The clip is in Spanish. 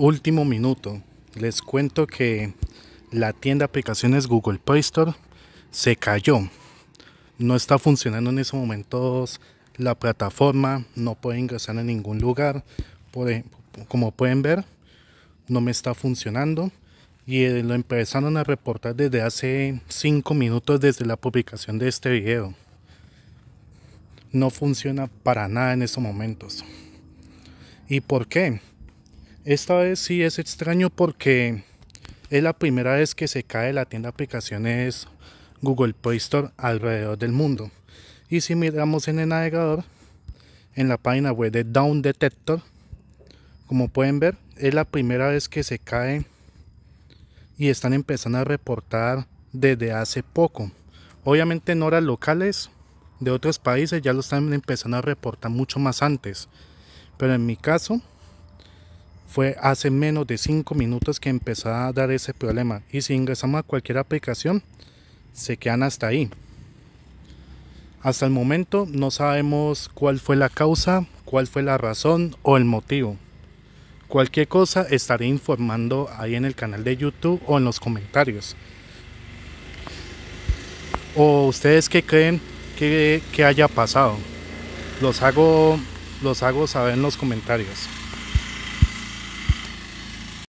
Último minuto. Les cuento que la tienda de aplicaciones Google Play Store se cayó. No está funcionando en esos momentos la plataforma. No puede ingresar a ningún lugar. como pueden ver, no me está funcionando. Y eh, lo empezaron a reportar desde hace 5 minutos desde la publicación de este video. No funciona para nada en estos momentos. ¿Y por qué? Esta vez sí es extraño porque es la primera vez que se cae la tienda de aplicaciones Google Play Store alrededor del mundo. Y si miramos en el navegador, en la página web de Down Detector, como pueden ver, es la primera vez que se cae y están empezando a reportar desde hace poco. Obviamente en horas locales de otros países ya lo están empezando a reportar mucho más antes. Pero en mi caso, fue hace menos de 5 minutos que empezó a dar ese problema y si ingresamos a cualquier aplicación se quedan hasta ahí hasta el momento no sabemos cuál fue la causa cuál fue la razón o el motivo cualquier cosa estaré informando ahí en el canal de youtube o en los comentarios o ustedes que creen que, haya pasado los hago los hago saber en los comentarios